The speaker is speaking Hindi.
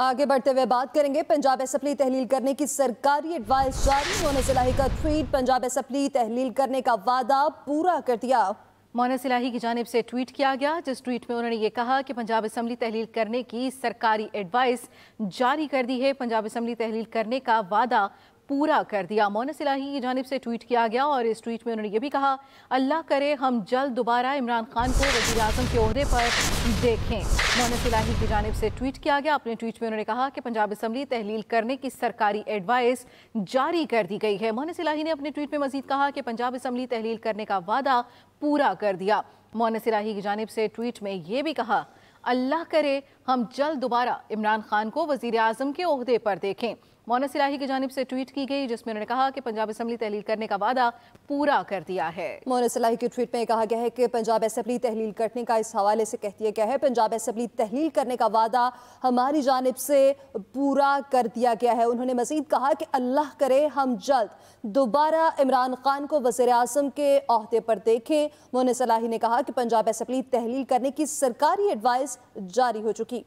आगे बढ़ते हुए बात करेंगे पंजाब असम्बली तहलील करने की सरकारी एडवाइस जारी उन्होंने सिलाही का ट्वीट पंजाब असम्बली तहलील करने का वादा पूरा कर दिया मोनस सिलाही की जानब से ट्वीट किया गया जिस ट्वीट में उन्होंने ये कहा कि पंजाब असम्बली तहलील करने की सरकारी एडवाइस जारी कर दी है पंजाब असम्बली तहलील करने का वादा पूरा कर दिया मोन सिलाही की जानब से ट्वीट किया गया और इस ट्वीट में उन्होंने ये भी कहा अल्लाह करे हम जल्द दोबारा इमरान खान को वजी अजम के अहदे पर देखें मोन सिलाही की जानब से ट्वीट किया गया अपने ट्वीट में उन्होंने कहा कि पंजाब असम्बली तहलील करने की सरकारी एडवाइस जारी कर दी गई है मोन सिलाही ने अपने ट्वीट में मजीद कहा कि पंजाब असम्बली तहलील करने का वादा पूरा कर दिया मोन सिलाही की जानब से ट्वीट में ये भी कहा अल्लाह करे हम जल्द दोबारा इमरान खान को वजीर अजम के अहदे पर देखें मोना सिलाही की जानब से ट्वीट की गई जिसमें उन्होंने कहा कि पंजाब असम्बली तहलील करने का वादा पूरा कर दिया है मोना सिलाही के ट्वीट में कहा गया है कि पंजाब असम्बली तहलील करने का इस हवाले से कह दिया गया है पंजाब असम्बली तहलील करने का वादा हमारी जानब से पूरा कर दिया गया है उन्होंने मजीद कहा कि अल्लाह करे हम जल्द दोबारा इमरान खान को वजे अजम के अहदे पर देखें मोना इलाही ने कहा कि पंजाब असम्बली तहलील करने की सरकारी एडवाइस जारी हो चुकी